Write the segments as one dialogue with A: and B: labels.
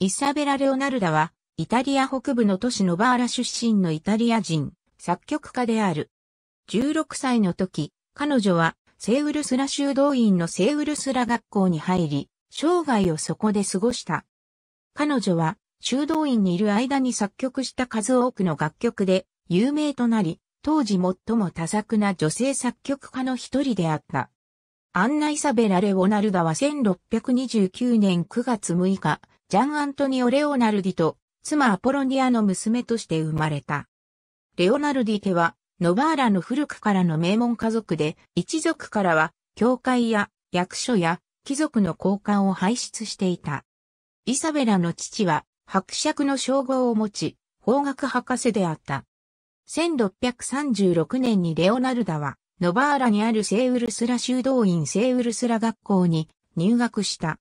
A: イサベラ・レオナルダは、イタリア北部の都市ノバーラ出身のイタリア人、作曲家である。16歳の時、彼女は、セウルスラ修道院のセウルスラ学校に入り、生涯をそこで過ごした。彼女は、修道院にいる間に作曲した数多くの楽曲で、有名となり、当時最も多作な女性作曲家の一人であった。アンナ・イサベラ・レオナルダは1629年9月6日、ジャン・アントニオ・レオナルディと、妻アポロニアの娘として生まれた。レオナルディ家は、ノバーラの古くからの名門家族で、一族からは、教会や役所や貴族の交換を輩出していた。イサベラの父は、伯爵の称号を持ち、法学博士であった。1636年にレオナルダは、ノバーラにあるセウルスラ修道院セウルスラ学校に入学した。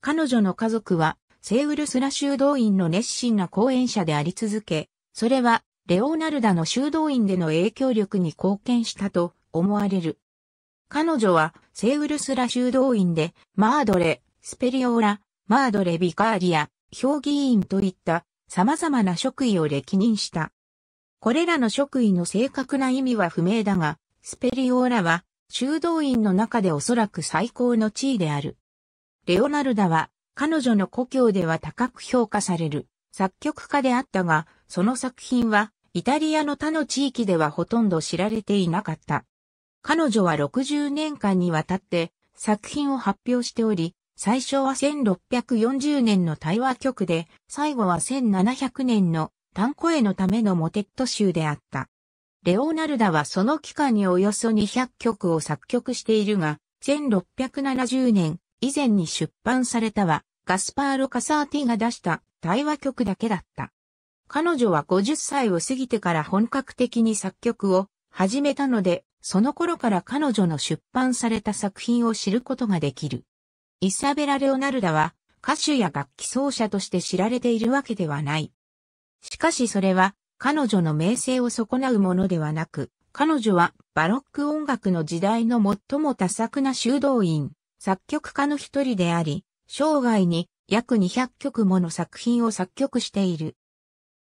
A: 彼女の家族はセウルスラ修道院の熱心な講演者であり続け、それはレオナルダの修道院での影響力に貢献したと思われる。彼女はセウルスラ修道院でマードレ、スペリオーラ、マードレ・ビカーリア、評議員といった様々な職位を歴任した。これらの職位の正確な意味は不明だが、スペリオーラは修道院の中でおそらく最高の地位である。レオナルダは彼女の故郷では高く評価される作曲家であったが、その作品はイタリアの他の地域ではほとんど知られていなかった。彼女は60年間にわたって作品を発表しており、最初は1640年の対話曲で、最後は1700年の単声のためのモテット集であった。レオナルダはその期間におよそ200曲を作曲しているが、1670年、以前に出版されたは、ガスパーロ・カサーティが出した対話曲だけだった。彼女は50歳を過ぎてから本格的に作曲を始めたので、その頃から彼女の出版された作品を知ることができる。イサベラ・レオナルダは歌手や楽器奏者として知られているわけではない。しかしそれは彼女の名声を損なうものではなく、彼女はバロック音楽の時代の最も多作な修道院、作曲家の一人であり、生涯に約200曲もの作品を作曲している。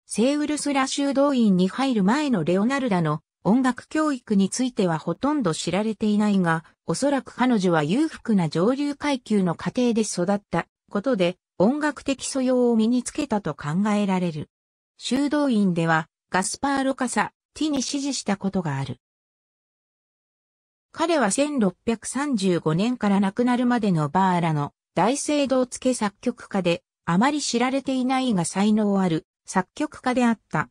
A: セウルスラ修道院に入る前のレオナルダの音楽教育についてはほとんど知られていないが、おそらく彼女は裕福な上流階級の家庭で育ったことで音楽的素養を身につけたと考えられる。修道院ではガスパーロカサ、ティに指示したことがある。彼は1635年から亡くなるまでのバーラの大聖堂付作曲家で、あまり知られていないが才能ある作曲家であった。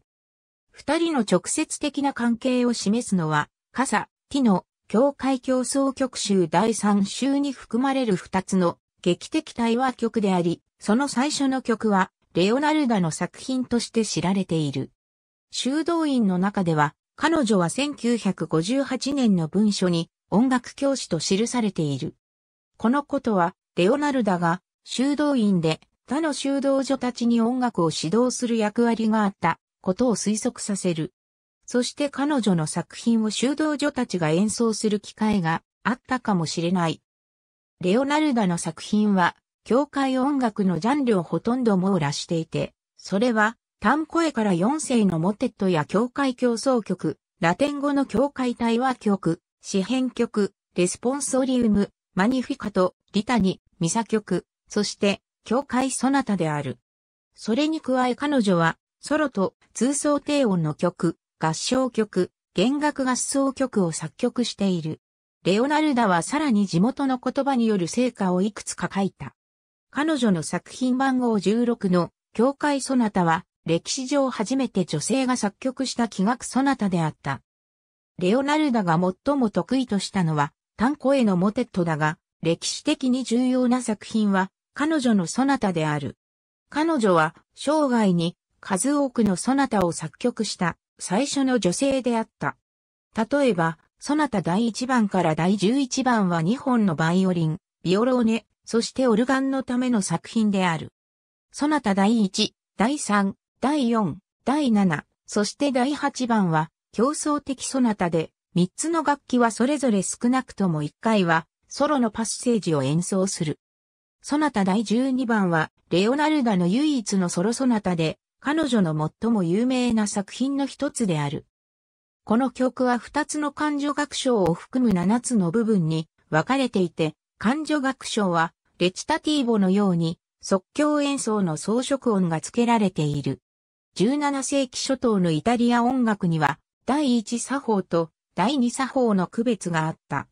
A: 二人の直接的な関係を示すのは、カサ、ティの教会競争曲集第三集に含まれる二つの劇的対話曲であり、その最初の曲は、レオナルダの作品として知られている。修道院の中では、彼女は1958年の文書に音楽教師と記されている。このことは、レオナルダが修道院で他の修道女たちに音楽を指導する役割があったことを推測させる。そして彼女の作品を修道女たちが演奏する機会があったかもしれない。レオナルダの作品は、教会音楽のジャンルをほとんど網羅していて、それは単声から四世のモテットや教会競争曲、ラテン語の教会対話曲、詩編曲、レスポンソリウム、マニフィカト、リタニ、ミサ曲、そして、教会ソナタである。それに加え彼女は、ソロと通奏低音の曲、合唱曲、弦楽合奏曲を作曲している。レオナルダはさらに地元の言葉による成果をいくつか書いた。彼女の作品番号16の教会ソナタは歴史上初めて女性が作曲した器楽ソナタであった。レオナルダが最も得意としたのは、単へのモテットだが、歴史的に重要な作品は、彼女のソナタである。彼女は、生涯に、数多くのソナタを作曲した、最初の女性であった。例えば、ソナタ第1番から第11番は2本のバイオリン、ビオローネ、そしてオルガンのための作品である。ソナタ第1、第3、第4、第7、そして第8番は、競争的ソナタで、3つの楽器はそれぞれ少なくとも1回は、ソロのパッセージを演奏する。ソナタ第12番は、レオナルダの唯一のソロソナタで、彼女の最も有名な作品の一つである。この曲は2つの感情楽章を含む7つの部分に分かれていて、感情楽章はレチタティーボのように即興演奏の装飾音が付けられている。17世紀初頭のイタリア音楽には、第一作法と第二作法の区別があった。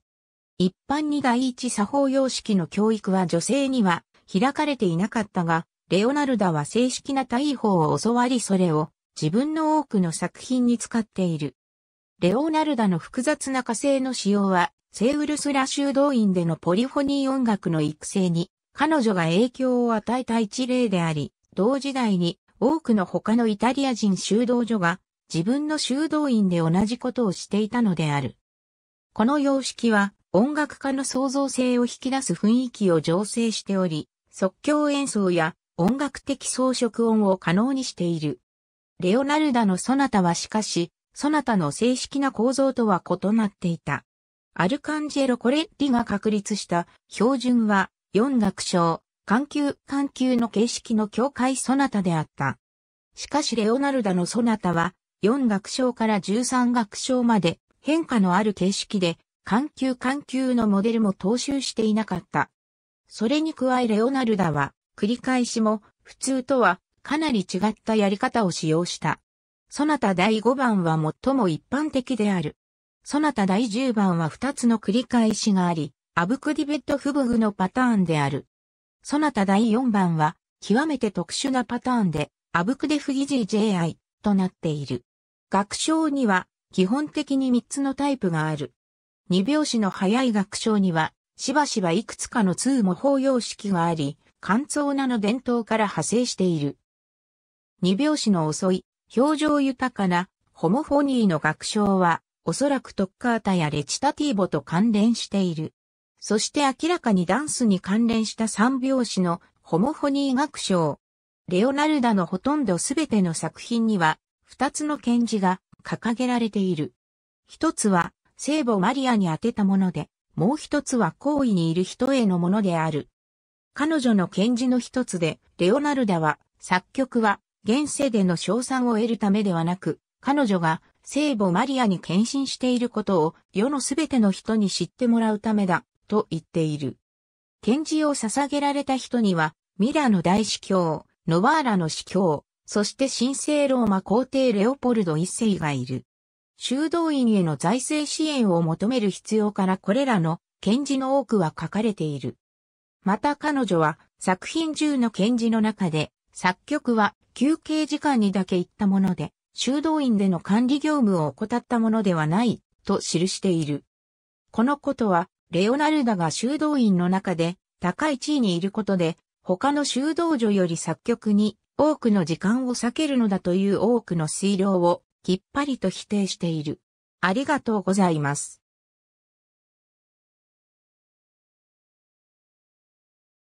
A: 一般に第一作法様式の教育は女性には開かれていなかったが、レオナルダは正式な大法を教わりそれを自分の多くの作品に使っている。レオナルダの複雑な火星の使用は、セウルスラ修道院でのポリフォニー音楽の育成に、彼女が影響を与えた一例であり、同時代に多くの他のイタリア人修道所が自分の修道院で同じことをしていたのである。この様式は音楽家の創造性を引き出す雰囲気を醸成しており、即興演奏や音楽的装飾音を可能にしている。レオナルダのソナタはしかし、ソナタの正式な構造とは異なっていた。アルカンジェロ・コレッリが確立した標準は4楽章、環球環球の形式の境界ソナタであった。しかしレオナルダのソナタは4楽章から13楽章まで変化のある形式で環球環球のモデルも踏襲していなかった。それに加えレオナルダは繰り返しも普通とはかなり違ったやり方を使用した。ソナタ第5番は最も一般的である。ソナタ第10番は2つの繰り返しがあり、アブクディベットフブグのパターンである。そなた第4番は、極めて特殊なパターンで、アブクデフギジー JI となっている。学章には、基本的に3つのタイプがある。2拍子の早い学章には、しばしばいくつかの通模倣様式があり、乾燥なの伝統から派生している。2拍子の遅い、表情豊かな、ホモフォニーの学章は、おそらくトッカータやレチタティーボと関連している。そして明らかにダンスに関連した三拍子のホモフォニー学賞。レオナルダのほとんどすべての作品には、二つの献字が掲げられている。一つは、聖母マリアに宛てたもので、もう一つは行為にいる人へのものである。彼女の献字の一つで、レオナルダは、作曲は、現世での賞賛を得るためではなく、彼女が聖母マリアに献身していることを世のすべての人に知ってもらうためだと言っている。献事を捧げられた人には、ミラの大司教、ノワーラの司教、そして神聖ローマ皇帝レオポルド一世がいる。修道院への財政支援を求める必要からこれらの献事の多くは書かれている。また彼女は作品中の献事の中で作曲は休憩時間にだけ行ったもので、修道院での管理業務を怠ったものではないと記している。このことはレオナルダが修道院の中で高い地位にいることで、他の修道女より作曲に多くの時間を避けるのだという多くの推量をきっぱりと否定している。ありがとうございます。